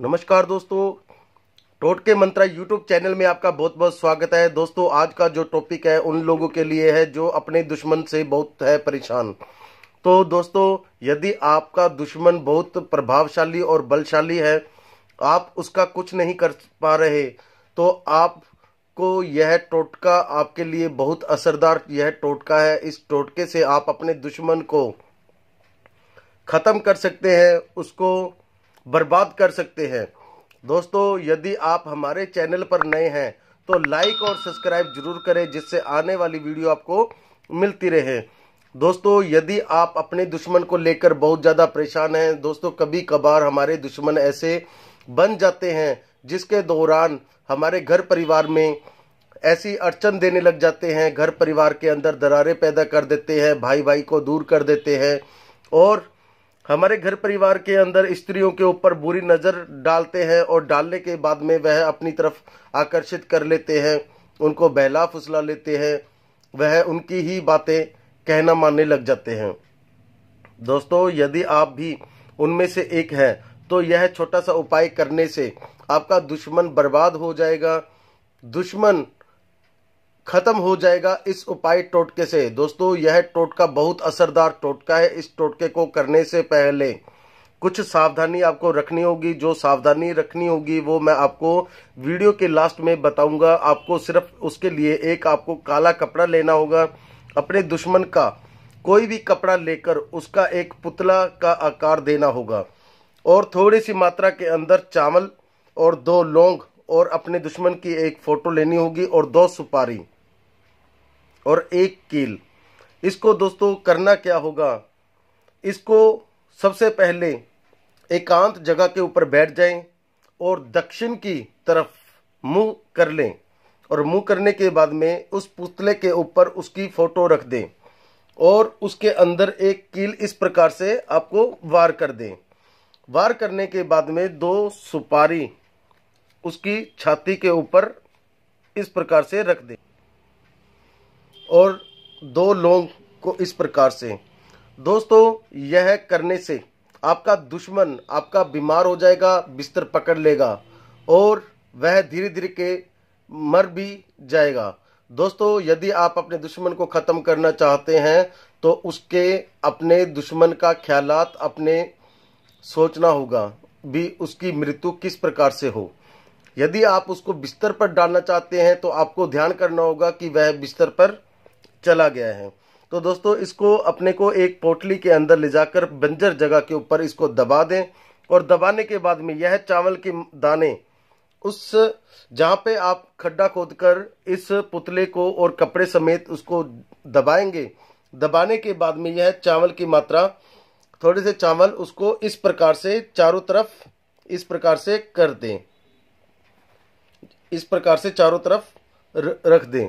नमस्कार दोस्तों टोटके मंत्रा YouTube channel में आपका बहुत बहुत स्वागत है दोस्तों आज का जो टॉपिक है उन लोगों के लिए है जो अपने दुश्मन से बहुत है परेशान तो दोस्तों यदि आपका दुश्मन बहुत प्रभावशाली और बलशाली है आप उसका कुछ नहीं कर पा रहे तो आपको यह टोटका आपके लिए बहुत असरदार यह टोटका है इस टोटके से आप अपने दुश्मन को ख़त्म कर सकते हैं उसको बर्बाद कर सकते हैं दोस्तों यदि आप हमारे चैनल पर नए हैं तो लाइक और सब्सक्राइब जरूर करें जिससे आने वाली वीडियो आपको मिलती रहे दोस्तों यदि आप अपने दुश्मन को लेकर बहुत ज़्यादा परेशान हैं दोस्तों कभी कभार हमारे दुश्मन ऐसे बन जाते हैं जिसके दौरान हमारे घर परिवार में ऐसी अड़चन देने लग जाते हैं घर परिवार के अंदर दरारें पैदा कर देते हैं भाई भाई को दूर कर देते हैं और हमारे घर परिवार के अंदर स्त्रियों के ऊपर बुरी नज़र डालते हैं और डालने के बाद में वह अपनी तरफ आकर्षित कर लेते हैं उनको बहला फुसला लेते हैं वह उनकी ही बातें कहना मानने लग जाते हैं दोस्तों यदि आप भी उनमें से एक हैं तो यह छोटा सा उपाय करने से आपका दुश्मन बर्बाद हो जाएगा दुश्मन खत्म हो जाएगा इस उपाय टोटके से दोस्तों यह टोटका बहुत असरदार टोटका है इस टोटके को करने से पहले कुछ सावधानी आपको रखनी होगी जो सावधानी रखनी होगी वो मैं आपको वीडियो के लास्ट में बताऊंगा आपको सिर्फ उसके लिए एक आपको काला कपड़ा लेना होगा अपने दुश्मन का कोई भी कपड़ा लेकर उसका एक पुतला का आकार देना होगा और थोड़ी सी मात्रा के अंदर चावल और दो लौंग और अपने दुश्मन की एक फ़ोटो लेनी होगी और दो सुपारी और एक कील इसको दोस्तों करना क्या होगा इसको सबसे पहले एकांत जगह के ऊपर बैठ जाएं और दक्षिण की तरफ मुंह कर लें और मुंह करने के बाद में उस पुतले के ऊपर उसकी फोटो रख दें और उसके अंदर एक कील इस प्रकार से आपको वार कर दें वार करने के बाद में दो सुपारी उसकी छाती के ऊपर इस प्रकार से रख दें और दो लोग को इस प्रकार से दोस्तों यह करने से आपका दुश्मन आपका बीमार हो जाएगा बिस्तर पकड़ लेगा और वह धीरे धीरे के मर भी जाएगा दोस्तों यदि आप अपने दुश्मन को ख़त्म करना चाहते हैं तो उसके अपने दुश्मन का ख्याल अपने सोचना होगा भी उसकी मृत्यु किस प्रकार से हो यदि आप उसको बिस्तर पर डालना चाहते हैं तो आपको ध्यान करना होगा कि वह बिस्तर पर चला गया है तो दोस्तों इसको अपने को एक पोटली के अंदर ले जाकर बंजर जगह के ऊपर इसको दबा दें और दबाने के बाद में यह चावल के दाने उस जहाँ पे आप खड्डा खोदकर इस पुतले को और कपड़े समेत उसको दबाएंगे दबाने के बाद में यह चावल की मात्रा थोड़े से चावल उसको इस प्रकार से चारों तरफ इस प्रकार से कर दें इस प्रकार से चारों तरफ रख दें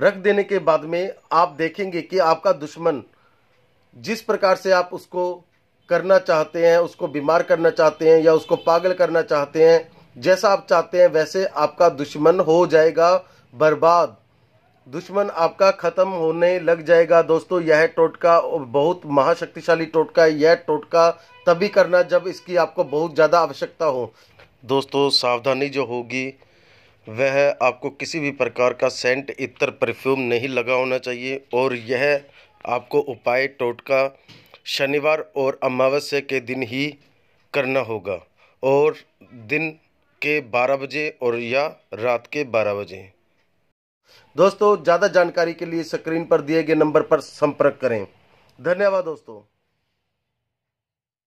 रख देने के बाद में आप देखेंगे कि आपका दुश्मन जिस प्रकार से आप उसको करना चाहते हैं उसको बीमार करना चाहते हैं या उसको पागल करना चाहते हैं जैसा आप चाहते हैं वैसे आपका दुश्मन हो जाएगा बर्बाद दुश्मन आपका ख़त्म होने लग जाएगा दोस्तों यह टोटका बहुत महाशक्तिशाली टोटका है यह टोटका तभी करना जब इसकी आपको बहुत ज़्यादा आवश्यकता हो दोस्तों सावधानी जो होगी वह आपको किसी भी प्रकार का सेंट इत्र परफ्यूम नहीं लगा होना चाहिए और यह आपको उपाय टोटका शनिवार और अमावस्या के दिन ही करना होगा और दिन के 12 बजे और या रात के 12 बजे दोस्तों ज़्यादा जानकारी के लिए स्क्रीन पर दिए गए नंबर पर संपर्क करें धन्यवाद दोस्तों